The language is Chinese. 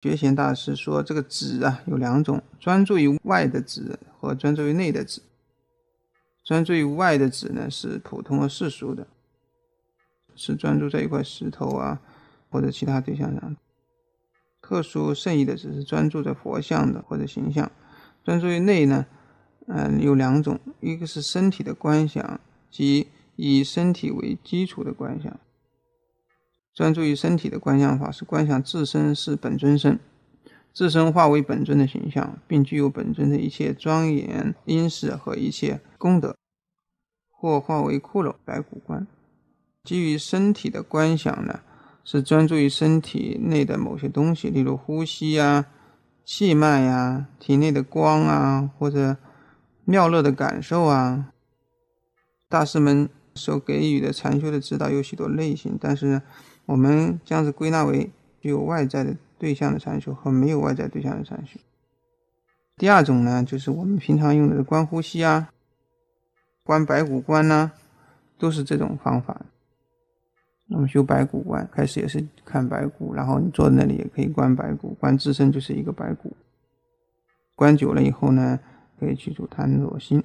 觉贤大师说：“这个止啊，有两种，专注于外的止和专注于内的止。专注于外的止呢，是普通和世俗的，是专注在一块石头啊或者其他对象上；特殊圣意的只是专注在佛像的或者形象。专注于内呢，嗯，有两种，一个是身体的观想，即以身体为基础的观想。”专注于身体的观想法是观想自身是本尊身，自身化为本尊的形象，并具有本尊的一切庄严因式和一切功德，或化为骷髅白骨观。基于身体的观想呢，是专注于身体内的某些东西，例如呼吸啊、气脉呀、体内的光啊，或者妙乐的感受啊。大师们所给予的禅修的指导有许多类型，但是我们将之归纳为具有外在的对象的参数和没有外在对象的参数。第二种呢，就是我们平常用的是观呼吸啊，观白骨观呢，都是这种方法。那么修白骨观，开始也是看白骨，然后你坐在那里也可以观白骨，观自身就是一个白骨。观久了以后呢，可以去除贪、着、心。